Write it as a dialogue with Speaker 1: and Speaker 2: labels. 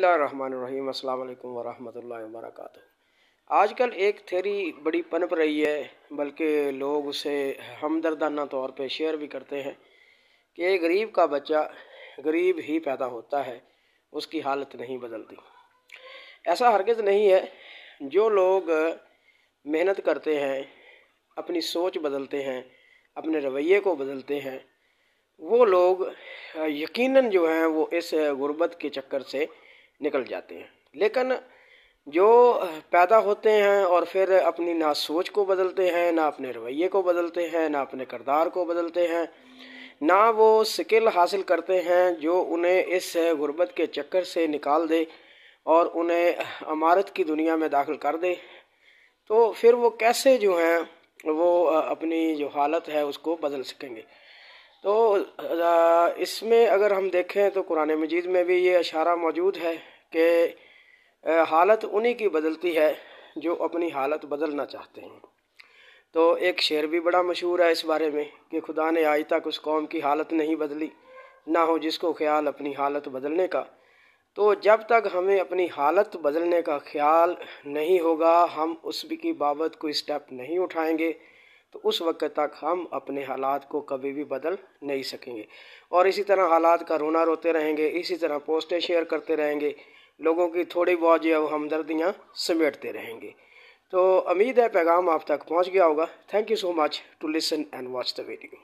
Speaker 1: बसमीम अल्लाम वरहमल वर्क आजकल एक थेरी बड़ी पनप रही है बल्कि लोग उसे हमदर्दाना तौर पे शेयर भी करते हैं कि गरीब का बच्चा गरीब ही पैदा होता है उसकी हालत नहीं बदलती ऐसा हरगज़ नहीं है जो लोग मेहनत करते हैं अपनी सोच बदलते हैं अपने रवैये को बदलते हैं वो लोग यकीनन जो हैं वो इस गुर्बत के चक्कर से निकल जाते हैं लेकिन जो पैदा होते हैं और फिर अपनी ना सोच को बदलते हैं ना अपने रवैये को बदलते हैं ना अपने किरदार को बदलते हैं ना वो स्किल हासिल करते हैं जो उन्हें इस गुर्बत के चक्कर से निकाल दे और उन्हें अमारत की दुनिया में दाखिल कर दे तो फिर वो कैसे जो हैं वो अपनी जो हालत है उसको बदल सकेंगे तो इसमें अगर हम देखें तो कुरान मजीद में भी ये इशारा मौजूद है कि हालत उन्हीं की बदलती है जो अपनी हालत बदलना चाहते हैं तो एक शेर भी बड़ा मशहूर है इस बारे में कि खुदा ने आज तक उस कौम की हालत नहीं बदली ना हो जिसको ख्याल अपनी हालत बदलने का तो जब तक हमें अपनी हालत बदलने का ख्याल नहीं होगा हम उस भी की बाबत कोई स्टेप नहीं उठाएंगे तो उस वक्त तक हम अपने हालात को कभी भी बदल नहीं सकेंगे और इसी तरह हालात का रोना रोते रहेंगे इसी तरह पोस्टें शेयर करते रहेंगे लोगों की थोड़ी बहुत जो है वो हमदर्दियाँ समेटते रहेंगे तो उम्मीद है पैगाम आप तक पहुँच गया होगा thank you so much to listen and watch the video